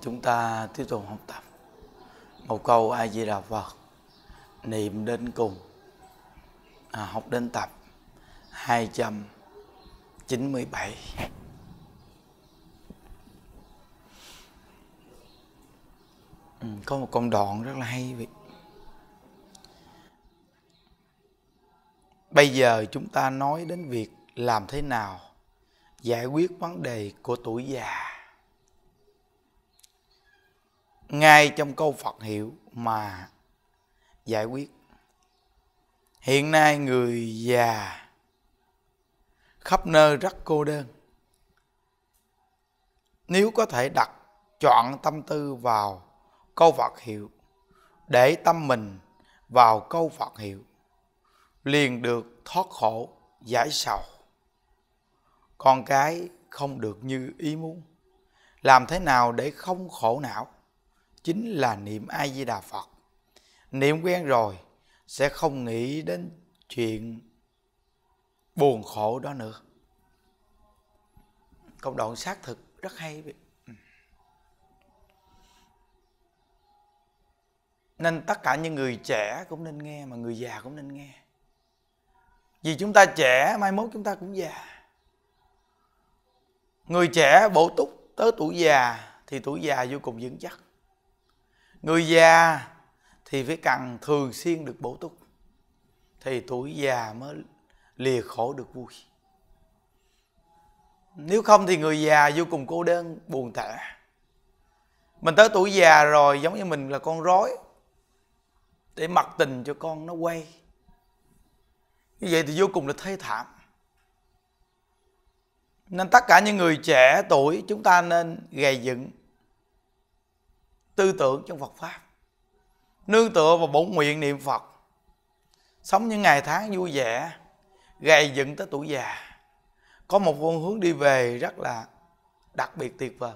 chúng ta tiếp tục học tập một câu a di đà phật niệm đến cùng à, học đến tập 297 ừ, có một công đoạn rất là hay vậy bây giờ chúng ta nói đến việc làm thế nào giải quyết vấn đề của tuổi già ngay trong câu Phật hiệu mà giải quyết. Hiện nay người già khắp nơi rất cô đơn. Nếu có thể đặt chọn tâm tư vào câu Phật hiệu để tâm mình vào câu Phật hiệu liền được thoát khổ giải sầu. Con cái không được như ý muốn. Làm thế nào để không khổ não? chính là niệm A Di Đà Phật. Niệm quen rồi sẽ không nghĩ đến chuyện buồn khổ đó nữa. Công đoạn xác thực rất hay. Nên tất cả những người trẻ cũng nên nghe mà người già cũng nên nghe. Vì chúng ta trẻ, mai mốt chúng ta cũng già. Người trẻ bổ túc tới tuổi già thì tuổi già vô cùng vững chắc người già thì phải cần thường xuyên được bổ túc thì tuổi già mới lìa khổ được vui nếu không thì người già vô cùng cô đơn buồn tẻ mình tới tuổi già rồi giống như mình là con rối để mặc tình cho con nó quay như vậy thì vô cùng là thê thảm nên tất cả những người trẻ tuổi chúng ta nên gầy dựng tư tưởng trong Phật Pháp nương tựa vào bổn nguyện niệm Phật sống những ngày tháng vui vẻ gầy dựng tới tuổi già có một con hướng đi về rất là đặc biệt tuyệt vời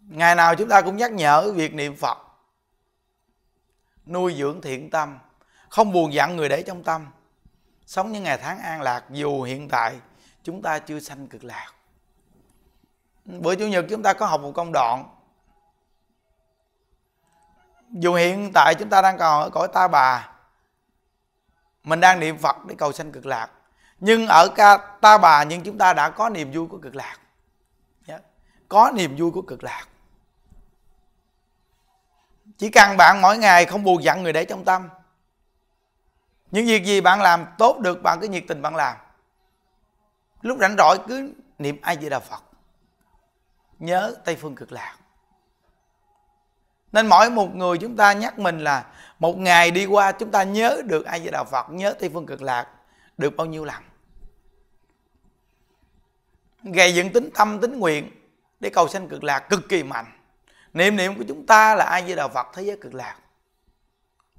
ngày nào chúng ta cũng nhắc nhở việc niệm Phật nuôi dưỡng thiện tâm không buồn giận người để trong tâm sống những ngày tháng an lạc dù hiện tại chúng ta chưa sanh cực lạc bữa chủ nhật chúng ta có học một công đoạn dù hiện tại chúng ta đang còn ở cõi ta bà mình đang niệm phật để cầu sanh cực lạc nhưng ở ca ta bà nhưng chúng ta đã có niềm vui của cực lạc dạ. có niềm vui của cực lạc chỉ cần bạn mỗi ngày không buồn giận người để trong tâm những việc gì bạn làm tốt được bạn cứ nhiệt tình bạn làm lúc rảnh rỗi cứ niệm ai về đà phật nhớ tây phương cực lạc nên mỗi một người chúng ta nhắc mình là một ngày đi qua chúng ta nhớ được ai về đạo phật nhớ tây phương cực lạc được bao nhiêu lần gây dựng tính tâm tính nguyện để cầu sanh cực lạc cực kỳ mạnh niệm niệm của chúng ta là ai với đạo phật thế giới cực lạc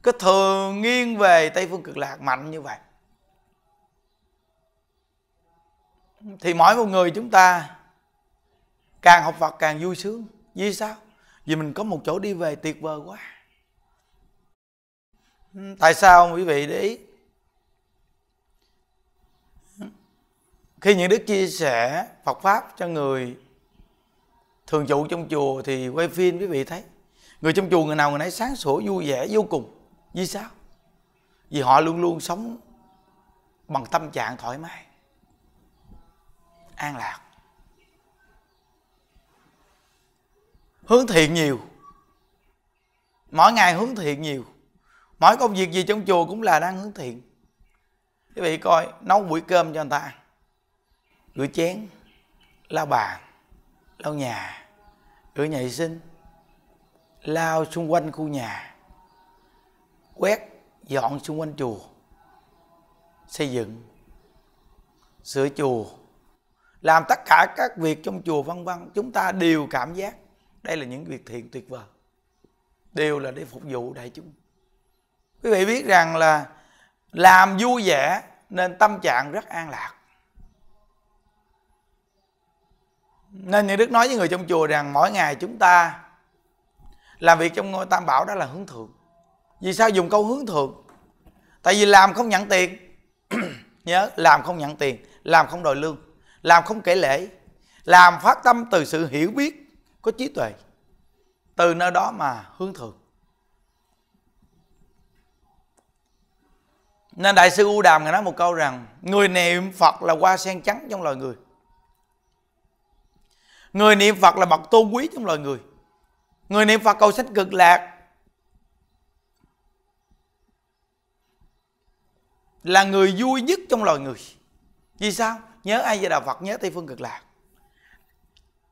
cứ thường nghiêng về tây phương cực lạc mạnh như vậy thì mỗi một người chúng ta càng học phật càng vui sướng vì sao vì mình có một chỗ đi về tuyệt vời quá hmm, tại sao quý vị để ý hmm, khi những đức chia sẻ phật pháp cho người thường trụ trong chùa thì quay phim quý vị thấy người trong chùa người nào người nấy sáng sủa vui vẻ vô cùng vì sao vì họ luôn luôn sống bằng tâm trạng thoải mái an lạc hướng thiện nhiều mỗi ngày hướng thiện nhiều mỗi công việc gì trong chùa cũng là đang hướng thiện quý vị coi nấu buổi cơm cho người ta rửa chén lau bàn lau nhà rửa nhà vệ sinh lao xung quanh khu nhà quét dọn xung quanh chùa xây dựng sửa chùa làm tất cả các việc trong chùa vân vân chúng ta đều cảm giác đây là những việc thiện tuyệt vời đều là để phục vụ đại chúng quý vị biết rằng là làm vui vẻ nên tâm trạng rất an lạc nên như đức nói với người trong chùa rằng mỗi ngày chúng ta làm việc trong ngôi tam bảo đó là hướng thượng vì sao dùng câu hướng thượng tại vì làm không nhận tiền nhớ làm không nhận tiền làm không đòi lương làm không kể lễ làm phát tâm từ sự hiểu biết có trí tuệ từ nơi đó mà hướng thượng nên đại sư u đàm người nói một câu rằng người niệm phật là hoa sen trắng trong loài người người niệm phật là bậc tôn quý trong loài người người niệm phật cầu sách cực lạc là người vui nhất trong loài người vì sao nhớ ai về đạo phật nhớ tây phương cực lạc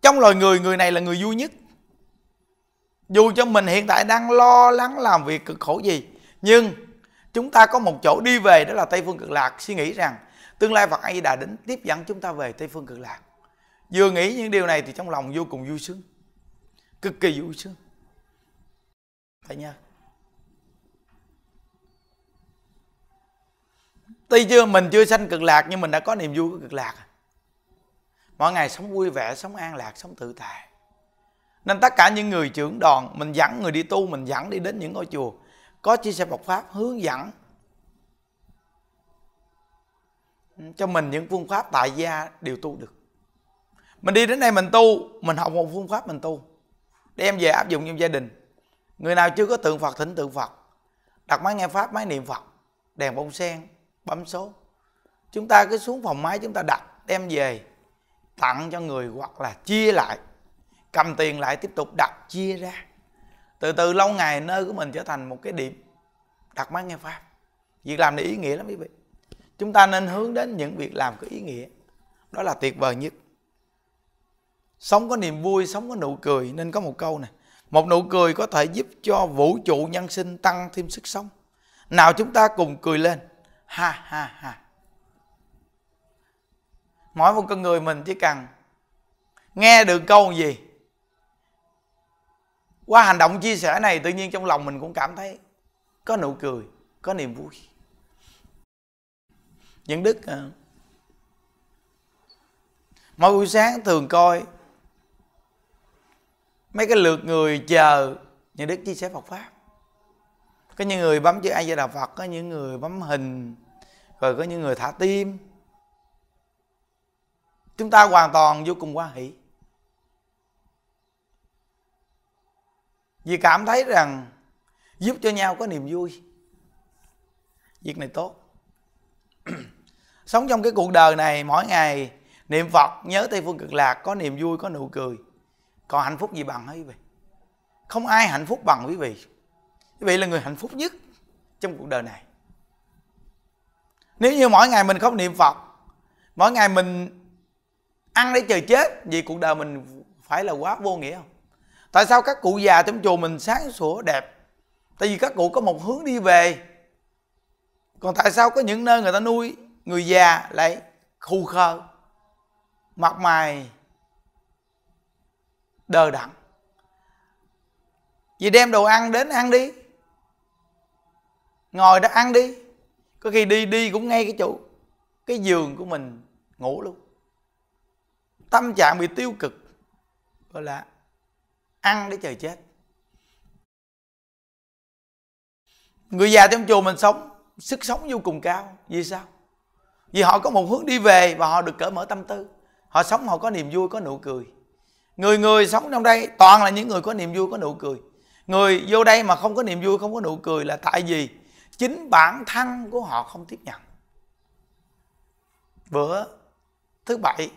trong loài người người này là người vui nhất dù cho mình hiện tại đang lo lắng làm việc cực khổ gì nhưng chúng ta có một chỗ đi về đó là tây phương cực lạc suy nghĩ rằng tương lai phật a di đà đến tiếp dẫn chúng ta về tây phương cực lạc vừa nghĩ những điều này thì trong lòng vô cùng vui sướng cực kỳ vui sướng phải nha tuy chưa mình chưa sanh cực lạc nhưng mình đã có niềm vui của cực lạc mỗi ngày sống vui vẻ sống an lạc sống tự tại nên tất cả những người trưởng đoàn mình dẫn người đi tu mình dẫn đi đến những ngôi chùa có chia sẻ Phật pháp hướng dẫn cho mình những phương pháp tại gia đều tu được mình đi đến đây mình tu mình học một phương pháp mình tu đem về áp dụng trong gia đình người nào chưa có tượng Phật thỉnh tượng Phật đặt máy nghe pháp máy niệm Phật đèn bông sen bấm số chúng ta cứ xuống phòng máy chúng ta đặt đem về tặng cho người hoặc là chia lại cầm tiền lại tiếp tục đặt chia ra từ từ lâu ngày nơi của mình trở thành một cái điểm đặt máy nghe pháp việc làm này ý nghĩa lắm quý vị chúng ta nên hướng đến những việc làm có ý nghĩa đó là tuyệt vời nhất sống có niềm vui sống có nụ cười nên có một câu này một nụ cười có thể giúp cho vũ trụ nhân sinh tăng thêm sức sống nào chúng ta cùng cười lên ha ha ha mỗi một con người mình chỉ cần nghe được câu gì qua hành động chia sẻ này tự nhiên trong lòng mình cũng cảm thấy có nụ cười có niềm vui những đức ờ, mỗi buổi sáng thường coi mấy cái lượt người chờ những đức chia sẻ Phật pháp có những người bấm chữ A Di Đà Phật có những người bấm hình rồi có những người thả tim chúng ta hoàn toàn vô cùng quan hỷ vì cảm thấy rằng giúp cho nhau có niềm vui việc này tốt sống trong cái cuộc đời này mỗi ngày niệm phật nhớ tây phương cực lạc có niềm vui có nụ cười còn hạnh phúc gì bằng hả quý vị không ai hạnh phúc bằng quý vị quý vị là người hạnh phúc nhất trong cuộc đời này nếu như mỗi ngày mình không niệm phật mỗi ngày mình ăn để chờ chết vì cuộc đời mình phải là quá vô nghĩa không tại sao các cụ già trong chùa mình sáng sủa đẹp tại vì các cụ có một hướng đi về còn tại sao có những nơi người ta nuôi người già lại khù khờ mặt mày đờ đẫn vì đem đồ ăn đến ăn đi ngồi đó ăn đi có khi đi đi cũng ngay cái chỗ cái giường của mình ngủ luôn tâm trạng bị tiêu cực gọi là ăn để chờ chết người già trong chùa mình sống sức sống vô cùng cao vì sao vì họ có một hướng đi về và họ được cởi mở tâm tư họ sống họ có niềm vui có nụ cười người người sống trong đây toàn là những người có niềm vui có nụ cười người vô đây mà không có niềm vui không có nụ cười là tại vì chính bản thân của họ không tiếp nhận bữa thứ bảy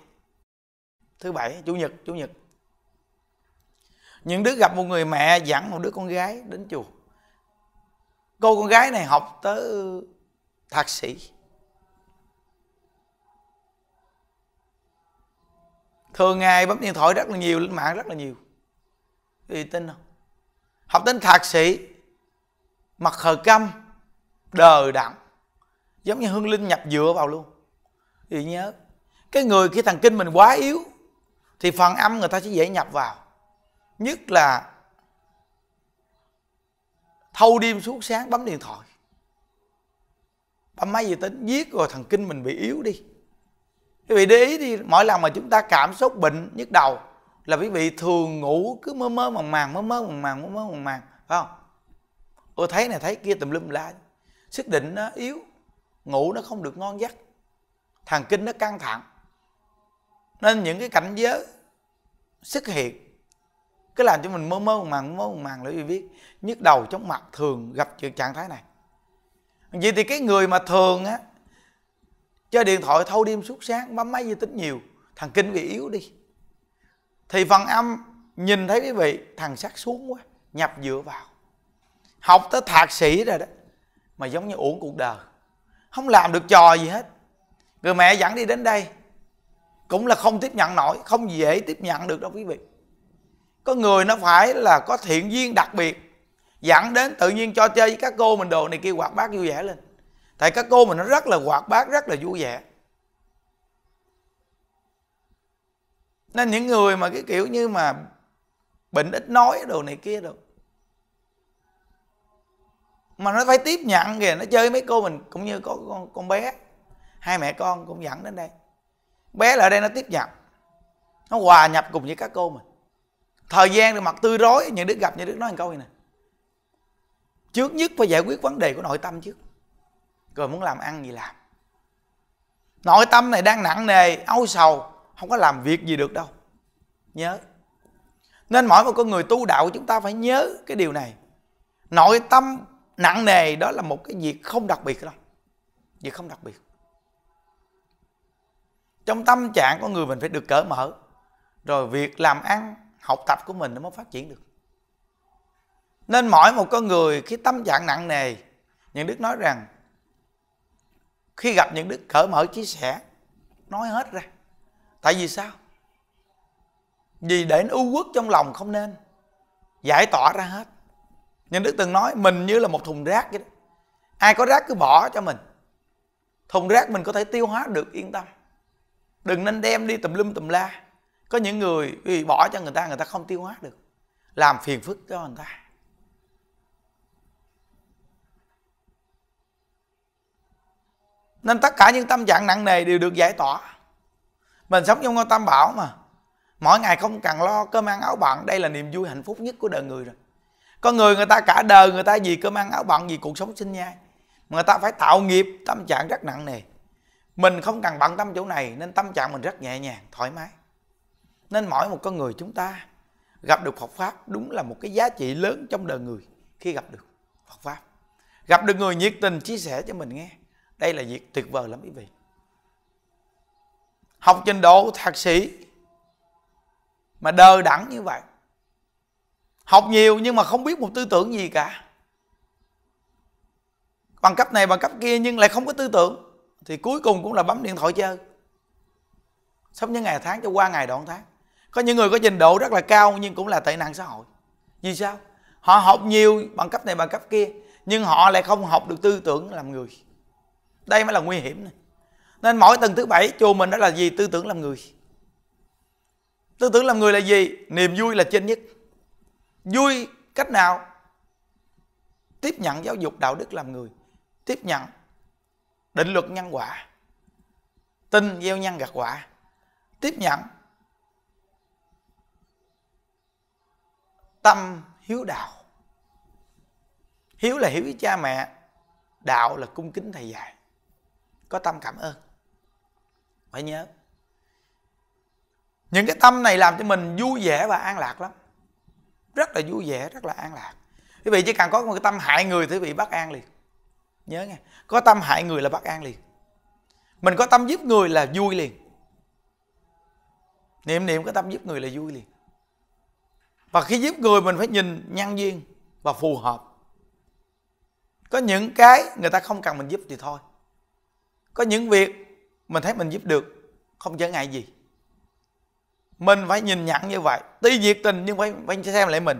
thứ bảy chủ nhật chủ nhật những đứa gặp một người mẹ dẫn một đứa con gái đến chùa cô con gái này học tới thạc sĩ thường ngày bấm điện thoại rất là nhiều lên mạng rất là nhiều thì tin không học đến thạc sĩ mặt hờ câm đờ đẳng giống như hương linh nhập dựa vào luôn thì nhớ cái người khi thần kinh mình quá yếu thì phần âm người ta sẽ dễ nhập vào nhất là thâu đêm suốt sáng bấm điện thoại bấm máy vi tính giết rồi thần kinh mình bị yếu đi quý vị để ý đi mỗi lần mà chúng ta cảm xúc bệnh nhức đầu là quý vị thường ngủ cứ mơ mơ màng màng mơ mơ màng màng mơ mơ màng màng phải không ôi thấy này thấy kia tùm lum la sức định nó yếu ngủ nó không được ngon giấc thần kinh nó căng thẳng nên những cái cảnh giới xuất hiện cứ làm cho mình mơ mơ màng mơ màng để viết nhức đầu chóng mặt thường gặp chuyện trạng thái này vậy thì cái người mà thường á chơi điện thoại thâu đêm suốt sáng bấm máy di tính nhiều thằng kinh bị yếu đi thì phần âm nhìn thấy quý vị thằng sát xuống quá nhập dựa vào học tới thạc sĩ rồi đó mà giống như uổng cuộc đời không làm được trò gì hết người mẹ dẫn đi đến đây cũng là không tiếp nhận nổi không dễ tiếp nhận được đâu quý vị có người nó phải là có thiện duyên đặc biệt dẫn đến tự nhiên cho chơi với các cô mình đồ này kia hoạt bát vui vẻ lên tại các cô mình nó rất là hoạt bát rất là vui vẻ nên những người mà cái kiểu như mà bệnh ít nói đồ này kia đâu, mà nó phải tiếp nhận kìa nó chơi mấy cô mình cũng như có con, con bé hai mẹ con cũng dẫn đến đây bé lại đây nó tiếp nhận nó hòa nhập cùng với các cô mình thời gian được mặt tươi rối những đứa gặp những đứa nói một câu như này trước nhất phải giải quyết vấn đề của nội tâm trước rồi muốn làm ăn gì làm nội tâm này đang nặng nề âu sầu không có làm việc gì được đâu nhớ nên mỗi một con người tu đạo chúng ta phải nhớ cái điều này nội tâm nặng nề đó là một cái việc không đặc biệt đâu việc không đặc biệt trong tâm trạng của người mình phải được cởi mở rồi việc làm ăn học tập của mình nó mới phát triển được nên mỗi một con người khi tâm trạng nặng nề những đức nói rằng khi gặp những đức cởi mở chia sẻ nói hết ra tại vì sao vì để ưu quốc trong lòng không nên giải tỏa ra hết nhưng đức từng nói mình như là một thùng rác vậy đó ai có rác cứ bỏ cho mình thùng rác mình có thể tiêu hóa được yên tâm đừng nên đem đi tùm lum tùm la có những người vì bỏ cho người ta người ta không tiêu hóa được làm phiền phức cho người ta nên tất cả những tâm trạng nặng nề đều được giải tỏa mình sống trong ngôi tam bảo mà mỗi ngày không cần lo cơm ăn áo bận đây là niềm vui hạnh phúc nhất của đời người rồi có người người ta cả đời người ta vì cơm ăn áo bận vì cuộc sống sinh nhai người ta phải tạo nghiệp tâm trạng rất nặng nề mình không cần bận tâm chỗ này nên tâm trạng mình rất nhẹ nhàng thoải mái nên mỗi một con người chúng ta gặp được Phật pháp đúng là một cái giá trị lớn trong đời người khi gặp được Phật pháp gặp được người nhiệt tình chia sẻ cho mình nghe đây là việc tuyệt vời lắm quý vị học trình độ thạc sĩ mà đờ đẳng như vậy học nhiều nhưng mà không biết một tư tưởng gì cả bằng cấp này bằng cấp kia nhưng lại không có tư tưởng thì cuối cùng cũng là bấm điện thoại chơi sống những ngày tháng cho qua ngày đoạn tháng có những người có trình độ rất là cao nhưng cũng là tệ nạn xã hội vì sao họ học nhiều bằng cấp này bằng cấp kia nhưng họ lại không học được tư tưởng làm người đây mới là nguy hiểm này. nên mỗi tuần thứ bảy chùa mình đó là gì tư tưởng làm người tư tưởng làm người là gì niềm vui là trên nhất vui cách nào tiếp nhận giáo dục đạo đức làm người tiếp nhận định luật nhân quả tin gieo nhân gặt quả tiếp nhận tâm hiếu đạo hiếu là hiếu với cha mẹ đạo là cung kính thầy dạy có tâm cảm ơn phải nhớ những cái tâm này làm cho mình vui vẻ và an lạc lắm rất là vui vẻ rất là an lạc quý vị chỉ cần có một cái tâm hại người thì quý vị bất an liền nhớ nghe có tâm hại người là bất an liền mình có tâm giúp người là vui liền niệm niệm có tâm giúp người là vui liền và khi giúp người mình phải nhìn nhân duyên và phù hợp có những cái người ta không cần mình giúp thì thôi có những việc mình thấy mình giúp được không trở ngại gì mình phải nhìn nhận như vậy tuy nhiệt tình nhưng phải phải xem lại mình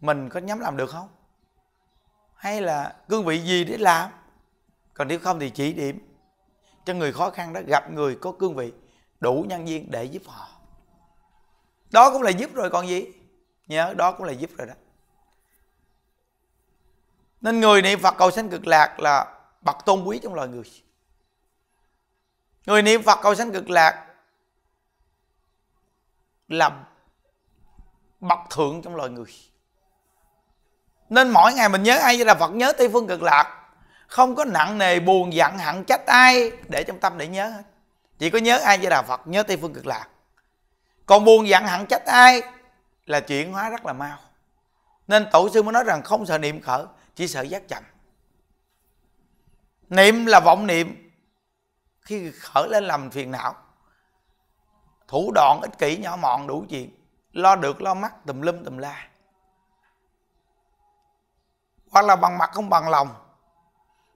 mình có nhắm làm được không hay là cương vị gì để làm còn nếu không thì chỉ điểm cho người khó khăn đó gặp người có cương vị đủ nhân viên để giúp họ đó cũng là giúp rồi còn gì nhớ đó cũng là giúp rồi đó nên người niệm phật cầu sanh cực lạc là bậc tôn quý trong loài người người niệm phật cầu sanh cực lạc là bậc thượng trong loài người nên mỗi ngày mình nhớ ai là phật nhớ tây phương cực lạc không có nặng nề buồn giận hận trách ai để trong tâm để nhớ chỉ có nhớ ai với là phật nhớ tây phương cực lạc còn buồn giận hận trách ai là chuyển hóa rất là mau nên tổ sư mới nói rằng không sợ niệm khởi chỉ sợ giác chậm niệm là vọng niệm khi khởi lên làm phiền não thủ đoạn ích kỷ nhỏ mọn đủ chuyện lo được lo mắc tùm lum tùm la hoặc là bằng mặt không bằng lòng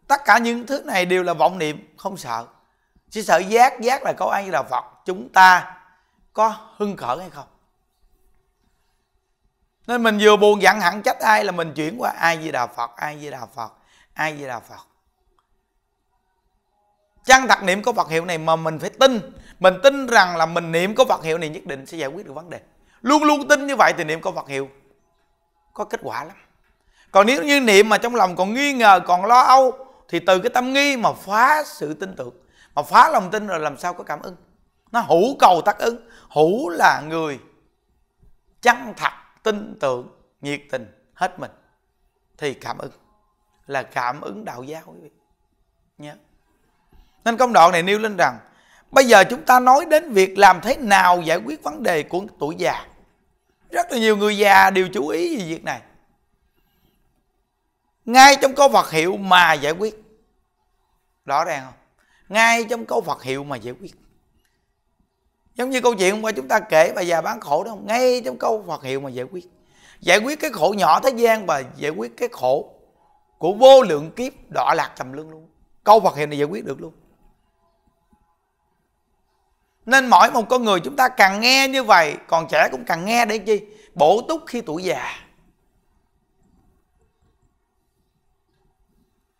tất cả những thứ này đều là vọng niệm không sợ chỉ sợ giác giác là có ai là phật chúng ta có hưng khởi hay không nên mình vừa buồn giận hẳn trách ai là mình chuyển qua ai di đà phật ai di đà phật ai di đà phật chăng thật niệm có phật hiệu này mà mình phải tin mình tin rằng là mình niệm có phật hiệu này nhất định sẽ giải quyết được vấn đề luôn luôn tin như vậy thì niệm có phật hiệu có kết quả lắm còn nếu như niệm mà trong lòng còn nghi ngờ còn lo âu thì từ cái tâm nghi mà phá sự tin tưởng mà phá lòng tin rồi làm sao có cảm ứng nó hữu cầu tác ứng hữu là người chân thật tin tưởng nhiệt tình hết mình thì cảm ứng là cảm ứng đạo giáo quý vị nhé nên công đoạn này nêu lên rằng bây giờ chúng ta nói đến việc làm thế nào giải quyết vấn đề của tuổi già rất là nhiều người già đều chú ý về việc này ngay trong câu Phật hiệu mà giải quyết rõ ràng không ngay trong câu Phật hiệu mà giải quyết giống như câu chuyện hôm qua chúng ta kể bà già bán khổ đó ngay trong câu Phật hiệu mà giải quyết giải quyết cái khổ nhỏ thế gian và giải quyết cái khổ của vô lượng kiếp đọa lạc trầm luân luôn câu Phật hiệu này giải quyết được luôn nên mỗi một con người chúng ta càng nghe như vậy còn trẻ cũng càng nghe để chi bổ túc khi tuổi già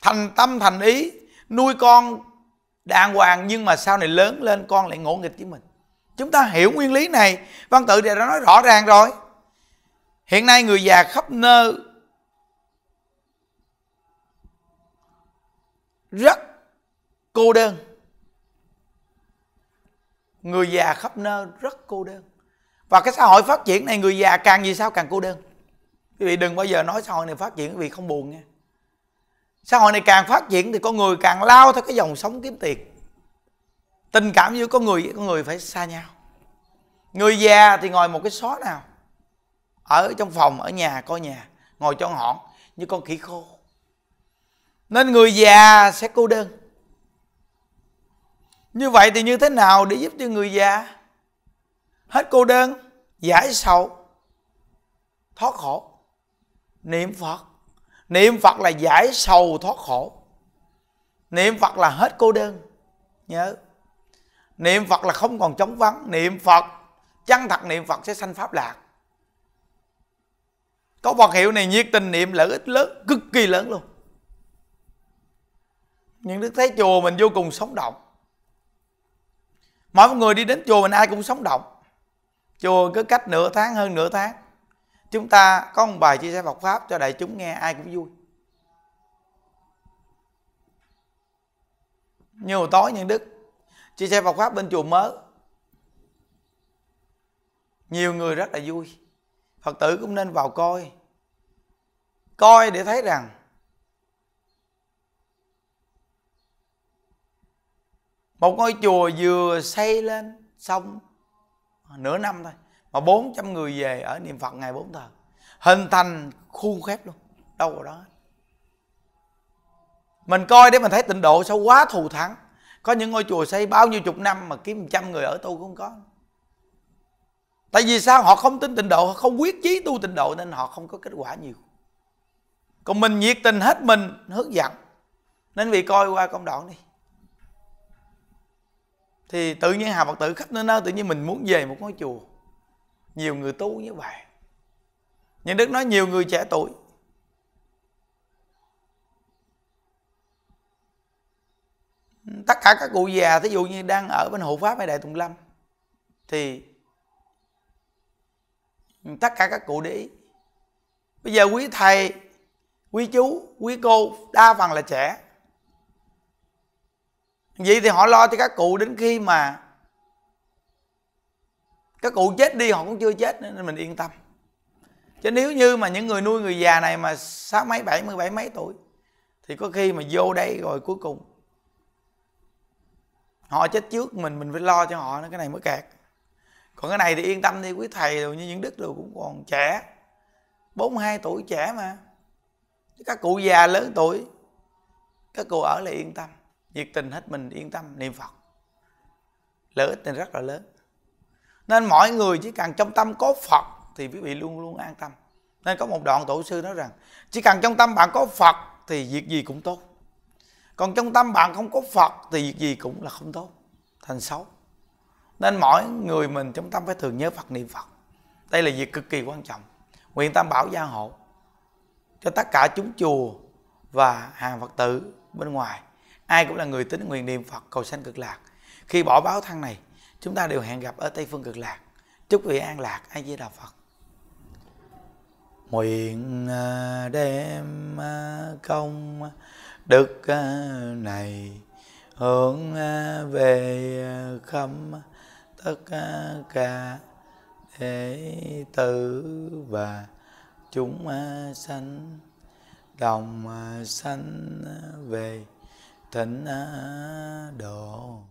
thành tâm thành ý nuôi con đàng hoàng nhưng mà sau này lớn lên con lại ngỗ nghịch với mình chúng ta hiểu nguyên lý này văn tự đã nói rõ ràng rồi hiện nay người già khắp nơi rất cô đơn người già khắp nơi rất cô đơn và cái xã hội phát triển này người già càng gì sao càng cô đơn quý vị đừng bao giờ nói xã hội này phát triển quý vị không buồn nha xã hội này càng phát triển thì con người càng lao theo cái dòng sống kiếm tiền tình cảm giữa con người với con người phải xa nhau người già thì ngồi một cái xó nào ở trong phòng ở nhà coi nhà ngồi cho hỏn như con khỉ khô nên người già sẽ cô đơn như vậy thì như thế nào để giúp cho người già hết cô đơn giải sầu thoát khổ niệm phật niệm phật là giải sầu thoát khổ niệm phật là hết cô đơn nhớ niệm phật là không còn chống vắng niệm phật chân thật niệm phật sẽ sanh pháp lạc có vật hiệu này nhiệt tình niệm lợi ích lớn cực kỳ lớn luôn những đức thấy chùa mình vô cùng sống động mỗi người đi đến chùa mình ai cũng sống động chùa cứ cách nửa tháng hơn nửa tháng chúng ta có một bài chia sẻ Phật pháp cho đại chúng nghe ai cũng vui nhiều tối nhân đức chia sẻ Phật pháp bên chùa mới nhiều người rất là vui phật tử cũng nên vào coi coi để thấy rằng một ngôi chùa vừa xây lên xong nửa năm thôi mà 400 người về ở niệm phật ngày bốn thờ hình thành khuôn khép luôn đâu vào đó mình coi để mình thấy tịnh độ sao quá thù thắng có những ngôi chùa xây bao nhiêu chục năm mà kiếm trăm người ở tu cũng có tại vì sao họ không tin tịnh độ họ không quyết chí tu tịnh độ nên họ không có kết quả nhiều còn mình nhiệt tình hết mình hướng dẫn nên vì coi qua công đoạn đi thì tự nhiên hà phật tử khắp nơi nơi tự nhiên mình muốn về một ngôi chùa nhiều người tu như vậy nhưng đức nói nhiều người trẻ tuổi tất cả các cụ già thí dụ như đang ở bên hộ pháp hay đại tùng lâm thì tất cả các cụ để ý bây giờ quý thầy quý chú quý cô đa phần là trẻ vậy thì họ lo cho các cụ đến khi mà các cụ chết đi họ cũng chưa chết nên mình yên tâm chứ nếu như mà những người nuôi người già này mà sáu mấy bảy mươi bảy mấy tuổi thì có khi mà vô đây rồi cuối cùng họ chết trước mình mình phải lo cho họ cái này mới kẹt còn cái này thì yên tâm đi quý thầy rồi như những đức rồi cũng còn trẻ 42 tuổi trẻ mà các cụ già lớn tuổi các cụ ở là yên tâm nhiệt tình hết mình yên tâm niệm phật lợi ích thì rất là lớn nên mọi người chỉ cần trong tâm có phật thì quý vị luôn luôn an tâm nên có một đoạn tổ sư nói rằng chỉ cần trong tâm bạn có phật thì việc gì cũng tốt còn trong tâm bạn không có phật thì việc gì cũng là không tốt thành xấu nên mỗi người mình trong tâm phải thường nhớ phật niệm phật đây là việc cực kỳ quan trọng nguyện tam bảo gia hộ cho tất cả chúng chùa và hàng phật tử bên ngoài ai cũng là người tính nguyện niệm phật cầu sanh cực lạc khi bỏ báo thân này chúng ta đều hẹn gặp ở Tây Phương Cực Lạc. Chúc vị an lạc, ai di đà Phật. Nguyện à, đem à, công đức à, này hướng về khâm tất cả đệ tử và chúng sanh đồng sanh về thịnh độ